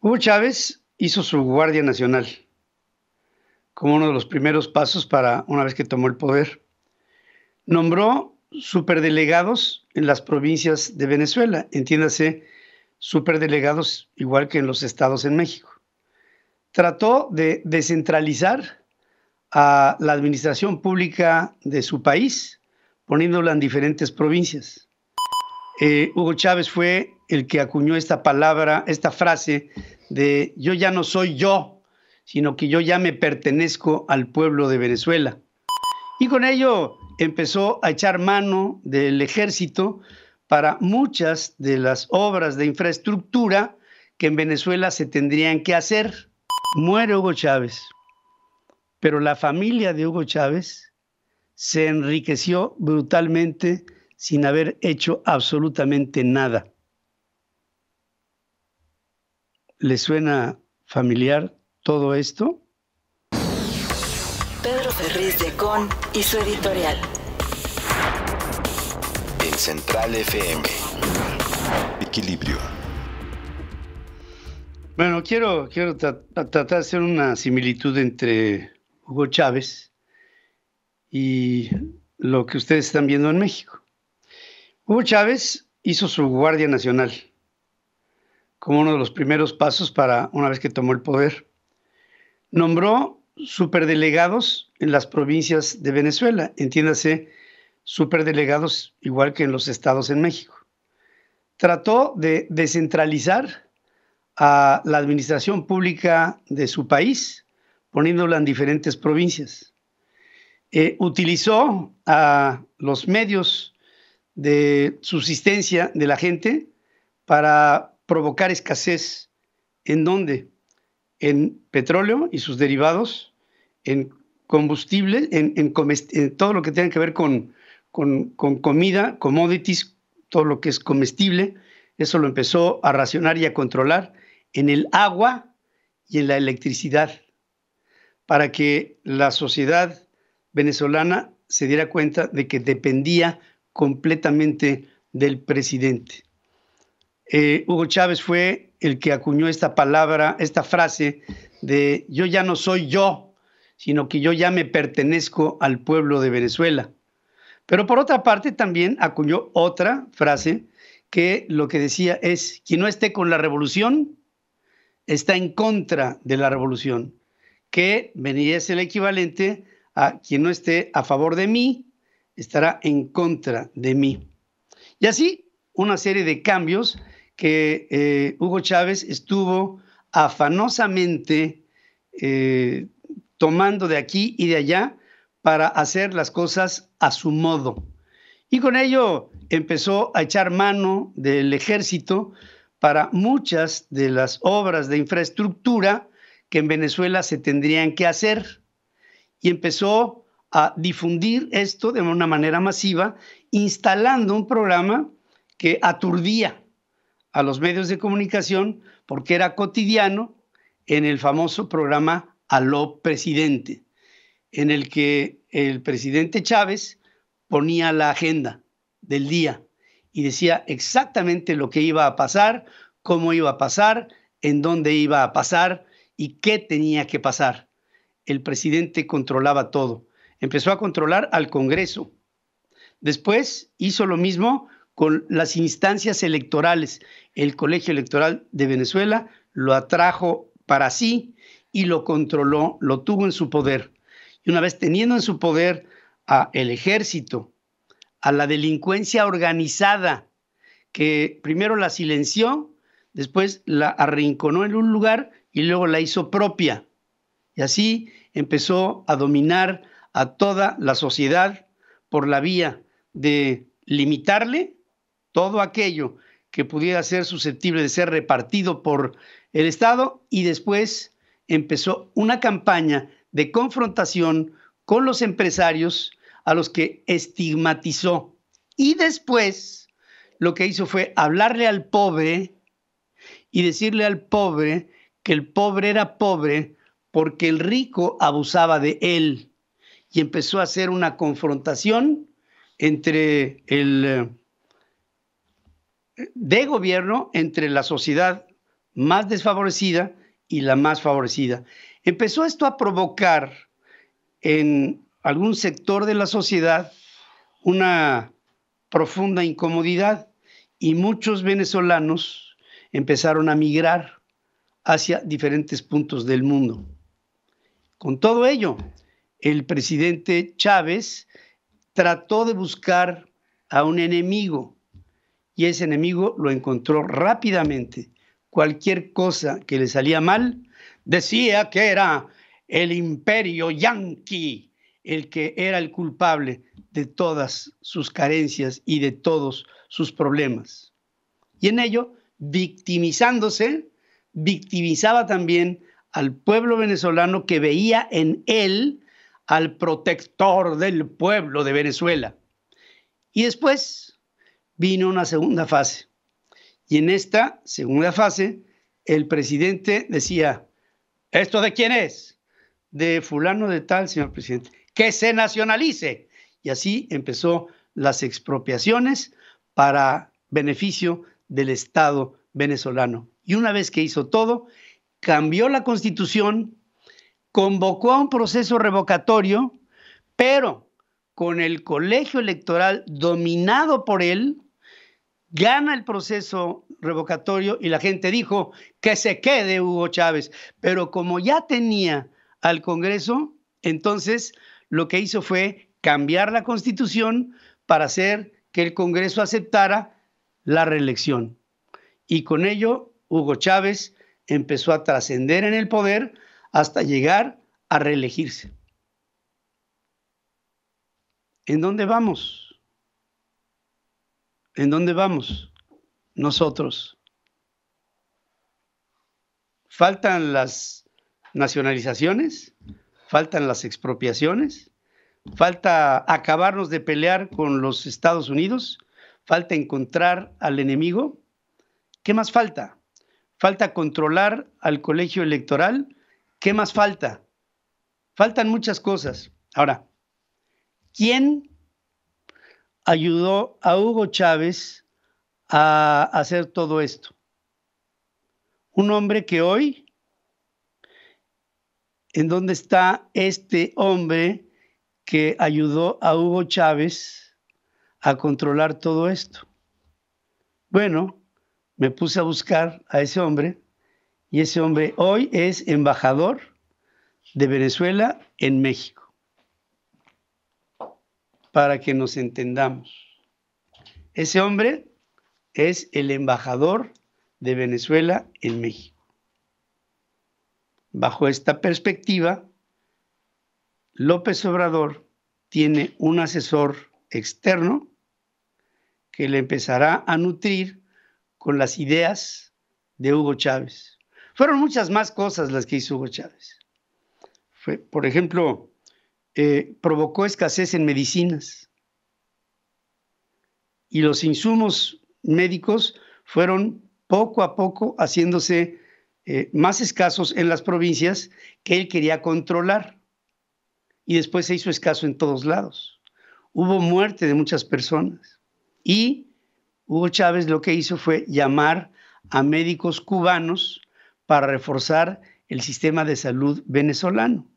Hugo Chávez hizo su Guardia Nacional como uno de los primeros pasos para una vez que tomó el poder. Nombró superdelegados en las provincias de Venezuela, entiéndase, superdelegados igual que en los estados en México. Trató de descentralizar a la administración pública de su país, poniéndola en diferentes provincias. Eh, Hugo Chávez fue el que acuñó esta palabra, esta frase de yo ya no soy yo, sino que yo ya me pertenezco al pueblo de Venezuela. Y con ello empezó a echar mano del ejército para muchas de las obras de infraestructura que en Venezuela se tendrían que hacer. Muere Hugo Chávez, pero la familia de Hugo Chávez se enriqueció brutalmente sin haber hecho absolutamente nada. ¿Le suena familiar todo esto? Pedro Ferriz de Con y su editorial. En Central FM. Equilibrio. Bueno, quiero, quiero tratar de hacer una similitud entre Hugo Chávez y lo que ustedes están viendo en México. Hugo Chávez hizo su Guardia Nacional como uno de los primeros pasos para una vez que tomó el poder. Nombró superdelegados en las provincias de Venezuela, entiéndase, superdelegados igual que en los estados en México. Trató de descentralizar a la administración pública de su país, poniéndola en diferentes provincias. Eh, utilizó a los medios de subsistencia de la gente para provocar escasez. ¿En dónde? En petróleo y sus derivados, en combustible, en, todo lo que tenga que ver con, con, con comida, commodities, todo lo que es comestible. Eso lo empezó a racionar y a controlar en el agua y en la electricidad, para que la sociedad venezolana se diera cuenta de que dependía completamente del presidente. Eh, Hugo Chávez fue el que acuñó esta palabra, esta frase de yo ya no soy yo, sino que yo ya me pertenezco al pueblo de Venezuela. Pero por otra parte también acuñó otra frase que lo que decía es, quien no esté con la revolución está en contra de la revolución, que venía es el equivalente a quien no esté a favor de mí estará en contra de mí. Y así, una serie de cambios que eh, Hugo Chávez estuvo afanosamente eh, tomando de aquí y de allá para hacer las cosas a su modo. Y con ello empezó a echar mano del ejército para muchas de las obras de infraestructura que en Venezuela se tendrían que hacer. Y empezó a difundir esto de una manera masiva, instalando un programa que aturdía a los medios de comunicación porque era cotidiano en el famoso programa Aló Presidente, en el que el presidente Chávez ponía la agenda del día y decía exactamente lo que iba a pasar, cómo iba a pasar, en dónde iba a pasar y qué tenía que pasar. El presidente controlaba todo empezó a controlar al Congreso. Después hizo lo mismo con las instancias electorales. El Colegio Electoral de Venezuela lo atrajo para sí y lo controló, lo tuvo en su poder. Y una vez teniendo en su poder a el ejército, a la delincuencia organizada, que primero la silenció, después la arrinconó en un lugar y luego la hizo propia. Y así empezó a dominar a toda la sociedad por la vía de limitarle todo aquello que pudiera ser susceptible de ser repartido por el Estado y después empezó una campaña de confrontación con los empresarios a los que estigmatizó. Y después lo que hizo fue hablarle al pobre y decirle al pobre que el pobre era pobre porque el rico abusaba de él y empezó a hacer una confrontación entre el eh, de gobierno entre la sociedad más desfavorecida y la más favorecida. Empezó esto a provocar en algún sector de la sociedad una profunda incomodidad y muchos venezolanos empezaron a migrar hacia diferentes puntos del mundo. Con todo ello, el presidente Chávez trató de buscar a un enemigo y ese enemigo lo encontró rápidamente. Cualquier cosa que le salía mal, decía que era el imperio yanqui el que era el culpable de todas sus carencias y de todos sus problemas. Y en ello, victimizándose, victimizaba también al pueblo venezolano que veía en él al protector del pueblo de Venezuela. Y después vino una segunda fase. Y en esta segunda fase, el presidente decía, ¿esto de quién es? De fulano de tal, señor presidente, que se nacionalice. Y así empezó las expropiaciones para beneficio del Estado venezolano. Y una vez que hizo todo, cambió la constitución convocó a un proceso revocatorio, pero con el colegio electoral dominado por él, gana el proceso revocatorio y la gente dijo que se quede Hugo Chávez. Pero como ya tenía al Congreso, entonces lo que hizo fue cambiar la constitución para hacer que el Congreso aceptara la reelección. Y con ello, Hugo Chávez empezó a trascender en el poder hasta llegar a reelegirse. ¿En dónde vamos? ¿En dónde vamos nosotros? ¿Faltan las nacionalizaciones? ¿Faltan las expropiaciones? ¿Falta acabarnos de pelear con los Estados Unidos? ¿Falta encontrar al enemigo? ¿Qué más falta? Falta controlar al colegio electoral ¿Qué más falta? Faltan muchas cosas. Ahora, ¿quién ayudó a Hugo Chávez a hacer todo esto? Un hombre que hoy, ¿en dónde está este hombre que ayudó a Hugo Chávez a controlar todo esto? Bueno, me puse a buscar a ese hombre y ese hombre hoy es embajador de Venezuela en México. Para que nos entendamos. Ese hombre es el embajador de Venezuela en México. Bajo esta perspectiva, López Obrador tiene un asesor externo que le empezará a nutrir con las ideas de Hugo Chávez. Fueron muchas más cosas las que hizo Hugo Chávez. por ejemplo, eh, provocó escasez en medicinas y los insumos médicos fueron poco a poco haciéndose eh, más escasos en las provincias que él quería controlar. Y después se hizo escaso en todos lados. Hubo muerte de muchas personas. Y Hugo Chávez lo que hizo fue llamar a médicos cubanos para reforzar el sistema de salud venezolano.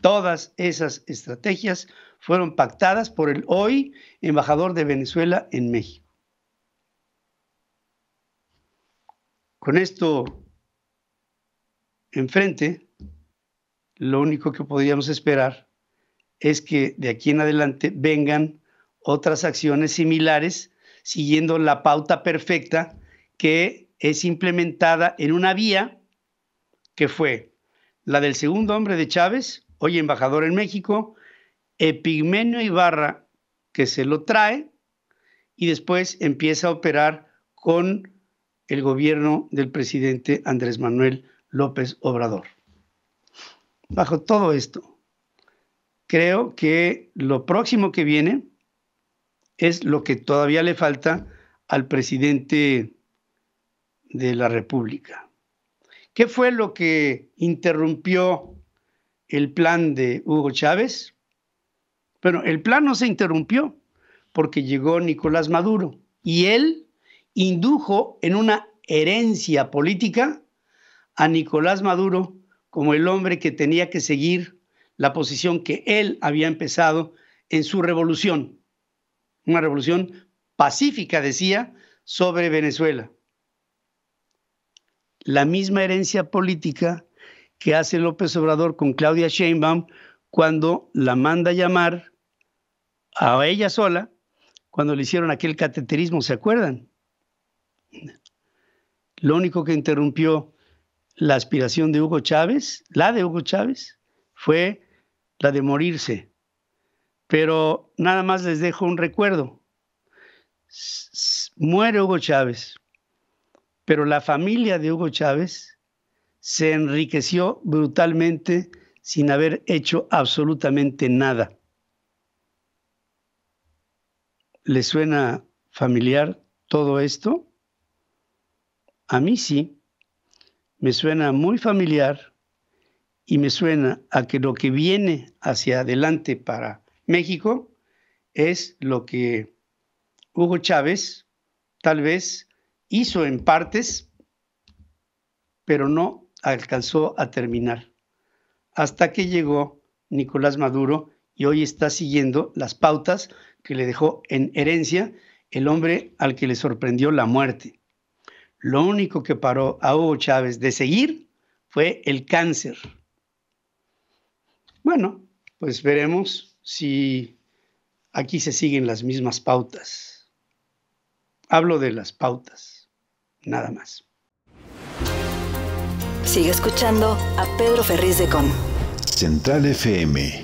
Todas esas estrategias fueron pactadas por el hoy embajador de Venezuela en México. Con esto enfrente, lo único que podríamos esperar es que de aquí en adelante vengan otras acciones similares siguiendo la pauta perfecta que es implementada en una vía que fue la del segundo hombre de Chávez, hoy embajador en México, Epigmenio Ibarra, que se lo trae y después empieza a operar con el gobierno del presidente Andrés Manuel López Obrador. Bajo todo esto, creo que lo próximo que viene es lo que todavía le falta al presidente de la República. ¿Qué fue lo que interrumpió el plan de Hugo Chávez? Bueno, el plan no se interrumpió porque llegó Nicolás Maduro y él indujo en una herencia política a Nicolás Maduro como el hombre que tenía que seguir la posición que él había empezado en su revolución, una revolución pacífica, decía, sobre Venezuela la misma herencia política que hace López Obrador con Claudia Sheinbaum cuando la manda a llamar a ella sola cuando le hicieron aquel cateterismo, ¿se acuerdan? Lo único que interrumpió la aspiración de Hugo Chávez, la de Hugo Chávez, fue la de morirse. Pero nada más les dejo un recuerdo. muere Hugo Chávez, pero la familia de Hugo Chávez se enriqueció brutalmente sin haber hecho absolutamente nada. ¿Le suena familiar todo esto? A mí sí, me suena muy familiar y me suena a que lo que viene hacia adelante para México es lo que Hugo Chávez tal vez hizo en partes, pero no alcanzó a terminar, hasta que llegó Nicolás Maduro y hoy está siguiendo las pautas que le dejó en herencia el hombre al que le sorprendió la muerte. Lo único que paró a Hugo Chávez de seguir fue el cáncer. Bueno, pues veremos si aquí se siguen las mismas pautas. Hablo de las pautas nada más. Sigue escuchando a Pedro Ferriz de Con. Central FM